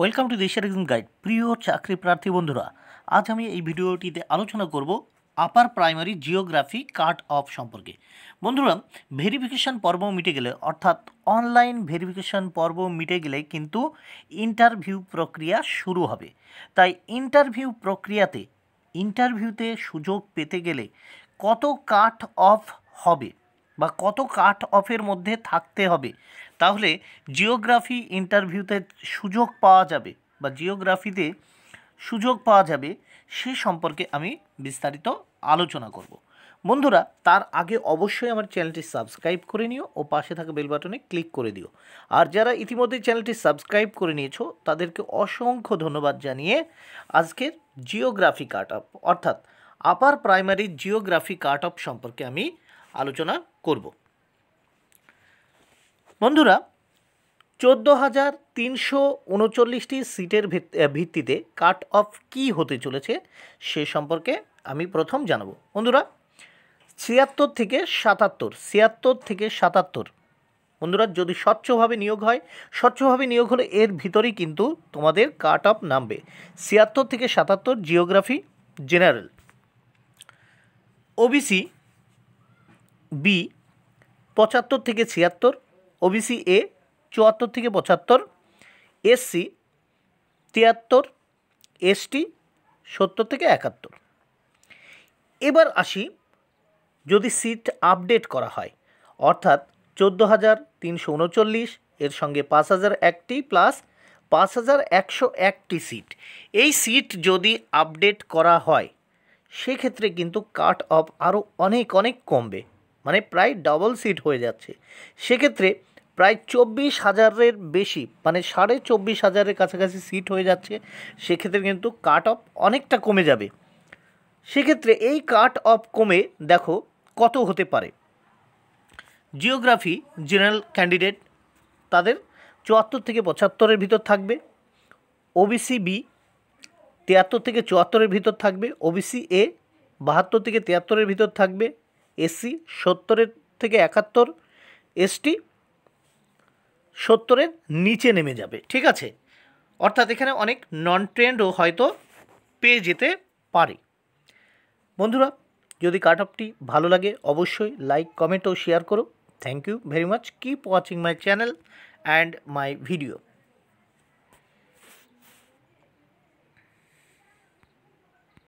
welcome to দেশের exam guide প্রিয় চাকরি প্রার্থী বন্ধুরা আজ আমি এই ভিডিওটিতে আলোচনা করব upper primary geography cut off সম্পর্কে বন্ধুরা ভেরিফিকেশান পর্ব মিটে গেলে অর্থাৎ অনলাইন ভেরিফিকেশান পর্ব মিটে গেলে কিন্তু ইন্টারভিউ প্রক্রিয়া শুরু হবে তাই ইন্টারভিউ প্রক্রিয়াতে ইন্টারভিউতে সুযোগ পেতে গেলে কত কাট অফ হবে বা কত কাট অফের মধ্যে থাকতে হবে তাহলে জিওগ্রাফি ইন্টারভিউতে সুযোগ পাওয়া যাবে বা জিওগ্রাফিতে সুযোগ পাওয়া যাবে সে সম্পর্কে আমি বিস্তারিত আলোচনা করব বন্ধুরা তার আগে অবশ্যই আমার চ্যানেলটি সাবস্ক্রাইব করে নিও ও পাশে থাকা বেল বাটনে ক্লিক করে দিও আর যারা ইতিমধ্যে চ্যানেলটি সাবস্ক্রাইব করে নিয়েছো তাদেরকে অসংখ্য ধন্যবাদ জানিয়ে আজকের জিওগ্রাফি কাট অর্থাৎ আপার প্রাইমারি জিওগ্রাফি কাট সম্পর্কে আমি আলোচনা করব বন্ধুরা চোদ্দ হাজার তিনশো উনচল্লিশটি সিটের ভিত্তিতে কাট অফ কী হতে চলেছে সে সম্পর্কে আমি প্রথম জানাবো বন্ধুরা ছিয়াত্তর থেকে সাতাত্তর ছিয়াত্তর থেকে সাতাত্তর বন্ধুরা যদি স্বচ্ছভাবে নিয়োগ হয় স্বচ্ছভাবে নিয়োগ হলে এর ভিতরেই কিন্তু তোমাদের কাট অফ নামবে ছিয়াত্তর থেকে সাতাত্তর জিওগ্রাফি জেনারেল ওবিসি বি পঁচাত্তর থেকে ছিয়াত্তর ওবিসি এ চুয়াত্তর থেকে পঁচাত্তর এসসি তিয়াত্তর এসটি সত্তর থেকে একাত্তর এবার আসি যদি সিট আপডেট করা হয় অর্থাৎ চোদ্দো হাজার তিনশো উনচল্লিশ এর সঙ্গে পাঁচ হাজার একটি প্লাস পাঁচ হাজার একশো একটি সিট এই সিট যদি আপডেট করা হয় সেক্ষেত্রে কিন্তু কাট অফ আরও অনেক অনেক কমবে মানে প্রায় ডাবল সিট হয়ে যাচ্ছে সেক্ষেত্রে প্রায় চব্বিশ হাজারের বেশি মানে সাড়ে চব্বিশ হাজারের কাছাকাছি সিট হয়ে যাচ্ছে সেক্ষেত্রে কিন্তু কাট অফ অনেকটা কমে যাবে সেক্ষেত্রে এই কাট অফ কমে দেখো কত হতে পারে জিওগ্রাফি জেনারেল ক্যান্ডিডেট তাদের চুয়াত্তর থেকে পঁচাত্তরের ভিতর থাকবে ওবিসি বি তিয়াত্তর থেকে চুয়াত্তরের ভিতর থাকবে ওবিসি এ বাহাত্তর থেকে তিয়াত্তরের ভিতর থাকবে এসি সত্তরের থেকে একাত্তর এসটি সত্তরের নিচে নেমে যাবে ঠিক আছে অর্থাৎ এখানে অনেক নন ট্রেন্ডও হয়তো পেয়ে যেতে পারে বন্ধুরা যদি কাট আপটি ভালো লাগে অবশ্যই লাইক কমেন্ট ও শেয়ার করো thank you very much keep watching my channel and my video